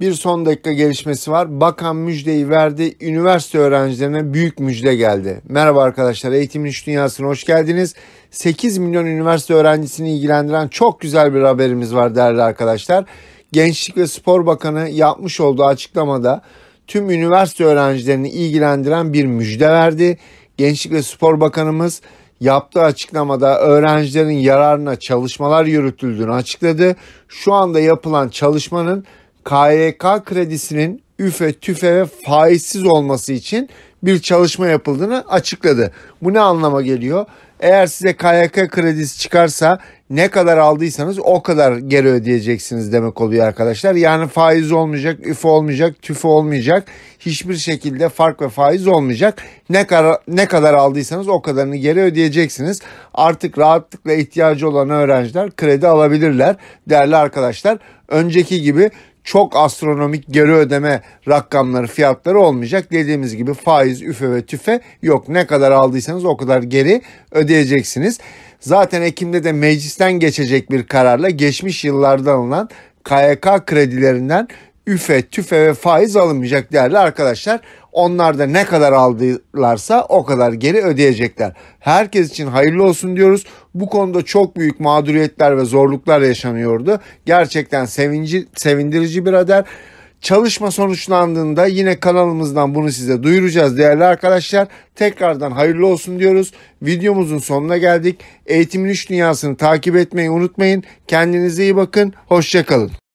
bir son dakika gelişmesi var. Bakan müjdeyi verdi. Üniversite öğrencilerine büyük müjde geldi. Merhaba arkadaşlar. Eğitimin İş Dünyası'na hoş geldiniz. 8 milyon üniversite öğrencisini ilgilendiren çok güzel bir haberimiz var değerli arkadaşlar. Gençlik ve Spor Bakanı yapmış olduğu açıklamada tüm üniversite öğrencilerini ilgilendiren bir müjde verdi. Gençlik ve Spor Bakanımız yaptığı açıklamada öğrencilerin yararına çalışmalar yürütüldüğünü açıkladı. Şu anda yapılan çalışmanın KYK kredisinin üfe, tüfe ve faizsiz olması için bir çalışma yapıldığını açıkladı. Bu ne anlama geliyor? Eğer size KYK kredisi çıkarsa ne kadar aldıysanız o kadar geri ödeyeceksiniz demek oluyor arkadaşlar. Yani faiz olmayacak, üfe olmayacak, tüfe olmayacak. Hiçbir şekilde fark ve faiz olmayacak. Ne kadar ne kadar aldıysanız o kadarını geri ödeyeceksiniz. Artık rahatlıkla ihtiyacı olan öğrenciler kredi alabilirler değerli arkadaşlar. Önceki gibi çok astronomik geri ödeme rakamları fiyatları olmayacak. Dediğimiz gibi faiz, üfe ve tüfe yok. Ne kadar aldıysanız o kadar geri ödeyeceksiniz. Zaten Ekim'de de meclisten geçecek bir kararla geçmiş yıllarda alınan KYK kredilerinden üfe, tüfe ve faiz alınmayacak değerli arkadaşlar. Onlar da ne kadar aldılarsa o kadar geri ödeyecekler. Herkes için hayırlı olsun diyoruz. Bu konuda çok büyük mağduriyetler ve zorluklar yaşanıyordu. Gerçekten sevinci, sevindirici bir haber. Çalışma sonuçlandığında yine kanalımızdan bunu size duyuracağız değerli arkadaşlar. Tekrardan hayırlı olsun diyoruz. Videomuzun sonuna geldik. Eğitimin 3 dünyasını takip etmeyi unutmayın. Kendinize iyi bakın. Hoşçakalın.